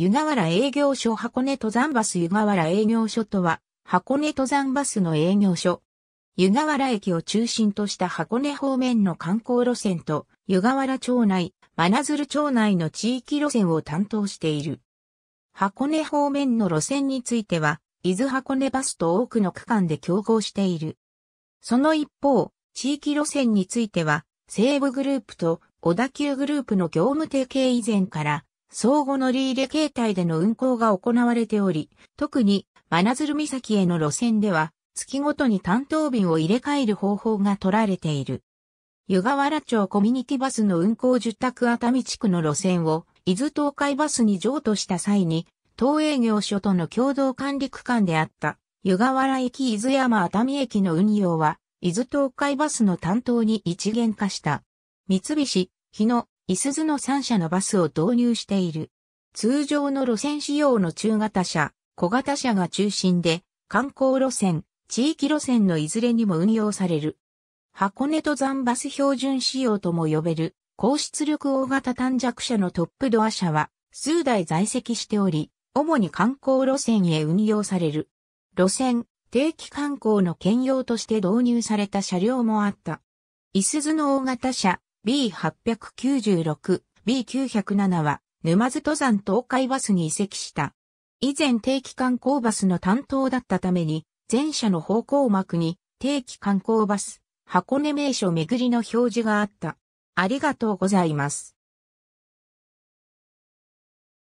湯河原営業所箱根登山バス湯河原営業所とは、箱根登山バスの営業所。湯河原駅を中心とした箱根方面の観光路線と、湯河原町内、真鶴町内の地域路線を担当している。箱根方面の路線については、伊豆箱根バスと多くの区間で競合している。その一方、地域路線については、西武グループと小田急グループの業務提携以前から、相互乗り入れ形態での運行が行われており、特に真鶴岬への路線では、月ごとに担当便を入れ替える方法が取られている。湯河原町コミュニティバスの運行住宅熱海地区の路線を、伊豆東海バスに譲渡した際に、東営業所との共同管理区間であった、湯河原駅伊豆山熱海駅の運用は、伊豆東海バスの担当に一元化した。三菱、日野、いすゞの3社のバスを導入している。通常の路線仕様の中型車、小型車が中心で、観光路線、地域路線のいずれにも運用される。箱根登山バス標準仕様とも呼べる、高出力大型短尺車のトップドア車は、数台在籍しており、主に観光路線へ運用される。路線、定期観光の兼用として導入された車両もあった。いすゞの大型車、B896、B907 は沼津登山東海バスに移籍した。以前定期観光バスの担当だったために、前者の方向幕に定期観光バス、箱根名所巡りの表示があった。ありがとうございます。